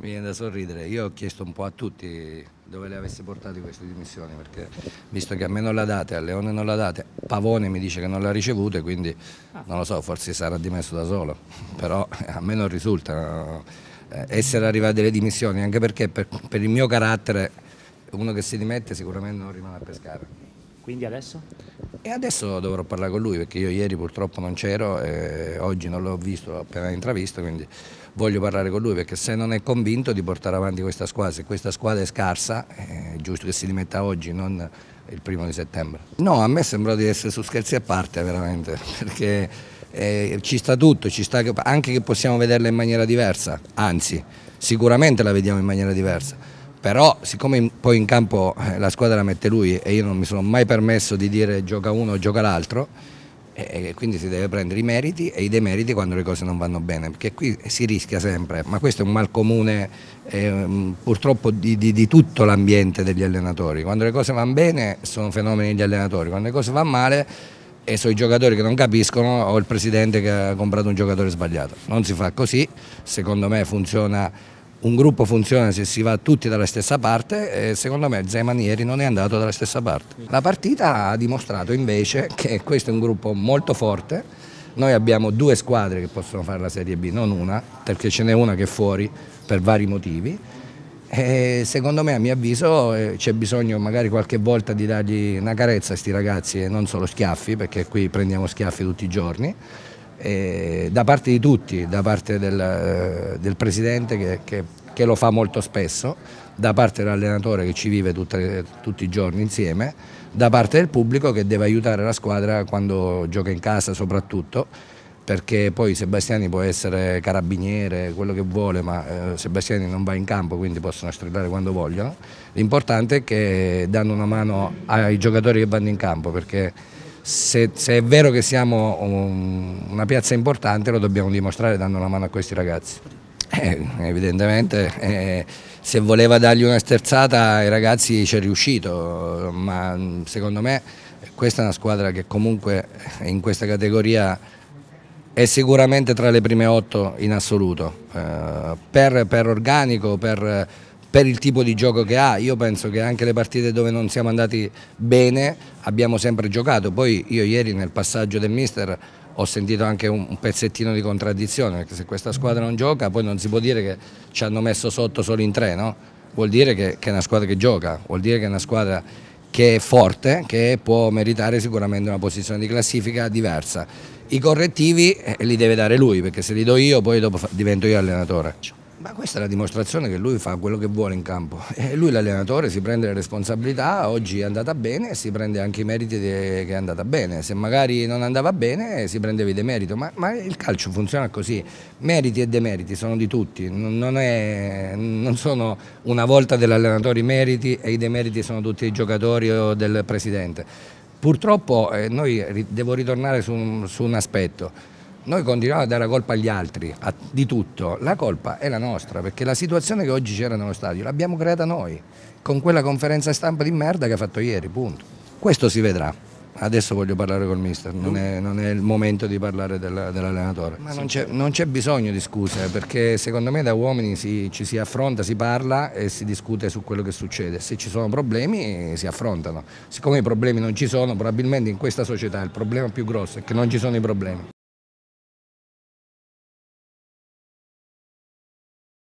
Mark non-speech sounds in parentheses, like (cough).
mi viene da sorridere. Io ho chiesto un po' a tutti dove le avesse portate queste dimissioni, perché visto che a me non la date, a Leone non la date, Pavone mi dice che non l'ha ricevute, quindi ah. non lo so, forse sarà dimesso da solo, però eh, a me non risulta eh, essere arrivate le dimissioni, anche perché per, per il mio carattere uno che si dimette sicuramente non rimane a pescare. Quindi adesso? E adesso dovrò parlare con lui perché io ieri purtroppo non c'ero e oggi non l'ho visto, l'ho appena intravisto, quindi voglio parlare con lui perché se non è convinto di portare avanti questa squadra, se questa squadra è scarsa è giusto che si rimetta oggi, non il primo di settembre. No, a me sembra di essere su scherzi a parte veramente (laughs) perché eh, ci sta tutto, ci sta anche che possiamo vederla in maniera diversa, anzi sicuramente la vediamo in maniera diversa però siccome poi in campo eh, la squadra la mette lui e io non mi sono mai permesso di dire gioca uno o gioca l'altro e quindi si deve prendere i meriti e i demeriti quando le cose non vanno bene perché qui si rischia sempre ma questo è un mal comune eh, mm, purtroppo di, di, di tutto l'ambiente degli allenatori quando le cose vanno bene sono fenomeni degli allenatori quando le cose vanno male e sono i giocatori che non capiscono o il presidente che ha comprato un giocatore sbagliato non si fa così secondo me funziona un gruppo funziona se si va tutti dalla stessa parte e secondo me Zeman ieri non è andato dalla stessa parte. La partita ha dimostrato invece che questo è un gruppo molto forte, noi abbiamo due squadre che possono fare la Serie B, non una, perché ce n'è una che è fuori per vari motivi. E secondo me, a mio avviso, eh, c'è bisogno magari qualche volta di dargli una carezza a questi ragazzi e non solo schiaffi, perché qui prendiamo schiaffi tutti i giorni eh, da parte di tutti, da parte del, eh, del Presidente che, che, che, lo fa molto spesso, da parte dell'allenatore che ci vive tutte, tutti i giorni insieme, da parte del pubblico che deve aiutare la squadra quando gioca in casa soprattutto perché poi Sebastiani può essere carabiniere, quello che vuole, ma eh, Sebastiani non va in campo, quindi possono strillare quando vogliono. L'importante è che danno una mano ai giocatori che vanno in campo, perché se, se è vero che siamo un, una piazza importante lo dobbiamo dimostrare dando una mano a questi ragazzi. Eh, evidentemente eh, se voleva dargli una sterzata ai ragazzi ci è riuscito, ma secondo me questa è una squadra che comunque eh, in questa categoria è sicuramente tra le prime otto in assoluto, eh, per, per organico, per per il tipo di gioco che ha, io penso che anche le partite dove non siamo andati bene abbiamo sempre giocato, poi io ieri nel passaggio del mister ho sentito anche un pezzettino di contraddizione, perché se questa squadra non gioca poi non si può dire che ci hanno messo sotto solo in tre, no? vuol dire che, che è una squadra che gioca, vuol dire che è una squadra che è forte, che può meritare sicuramente una posizione di classifica diversa. I correttivi eh, li deve dare lui, perché se li do io poi dopo divento io allenatore. Ma questa è la dimostrazione che lui fa quello che vuole in campo. E eh, lui l'allenatore si prende le responsabilità, oggi è andata bene e si prende anche i meriti che è andata bene. Se magari non andava bene si prendeva i demeriti, ma, ma il calcio funziona così. Meriti e demeriti sono di tutti, non, è, non sono una volta dell'allenatore i meriti e i demeriti sono tutti i giocatori o del presidente. Purtroppo eh, noi devo ritornare su un, su un aspetto noi continuiamo a dare la colpa agli altri a, di tutto, la colpa è la nostra, perché la situazione che oggi c'era nello stadio l'abbiamo creata noi, con quella conferenza stampa di merda che ha fatto ieri, punto. Questo si vedrà. Adesso voglio parlare col mister, non è, non è il momento di parlare della, dell'allenatore. Ma non c'è, bisogno di scuse, perché secondo me da uomini si, ci si affronta, si parla e si discute su quello che succede. Se ci sono problemi si affrontano. Siccome i problemi non ci sono, probabilmente in questa società il problema più grosso è che non ci sono i problemi.